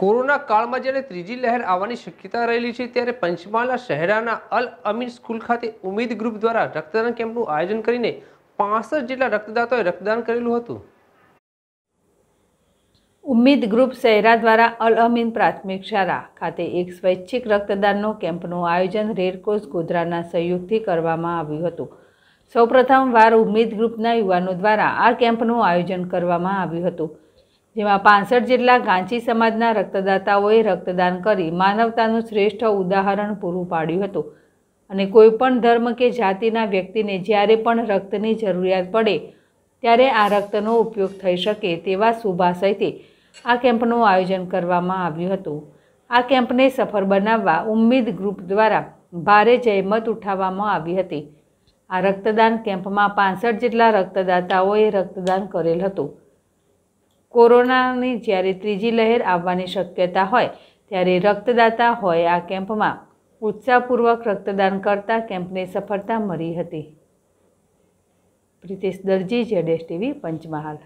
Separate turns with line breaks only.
corona કાળમાં જ્યારે ત્રીજી લહેર આવવાની શક્યતા રહેલી છે ત્યારે પંચમહાલના શહેરાના અલ અમીન સ્કૂલ ખાતે ઉમેદ ગ્રુપ દ્વારા રક્તદાન કેમ્પનું આયોજન કરીને પાસઠ જેટલા રક્તદાતાઓએ રક્તદાન કરેલું હતું
ઉમેદ ગ્રુપ શહેરા દ્વારા અલ અમીન પ્રાથમિક શાળા ખાતે એક સ્વૈચ્છિક રક્તદાનનો કેમ્પનું આયોજન રેડક્રોસ ગોધરાના સહયોગથી કરવામાં આવ્યું હતું વાર ઉમેદ ગ્રુપના યુવાનો દ્વારા આ કેમ્પનું આયોજન કરવામાં આવ્યું હતું જેમાં પાંસઠ જેટલા ગાંચી સમાજના રક્તદાતાઓએ રક્તદાન કરી માનવતાનું શ્રેષ્ઠ ઉદાહરણ પૂરું પાડ્યું હતું અને કોઈપણ ધર્મ કે જાતિના વ્યક્તિને જ્યારે પણ રક્તની જરૂરિયાત પડે ત્યારે આ રક્તનો ઉપયોગ થઈ શકે તેવા શુભાશયથી આ કેમ્પનું આયોજન કરવામાં આવ્યું હતું આ કેમ્પને સફળ બનાવવા ઉમ્મીદ ગ્રુપ દ્વારા ભારે જહેમત ઉઠાવવામાં આવી હતી આ રક્તદાન કેમ્પમાં પાંસઠ જેટલા રક્તદાતાઓએ રક્તદાન કરેલ હતું કોરોનાની જ્યારે ત્રીજી લહેર આવવાની શક્યતા હોય ત્યારે રક્તદાતા હોય આ કેમ્પમાં ઉત્સાહપૂર્વક રક્તદાન કરતા કેમ્પને સફળતા મળી હતી પ્રિતેશ દરજી જેડેશ ટીવી પંચમહાલ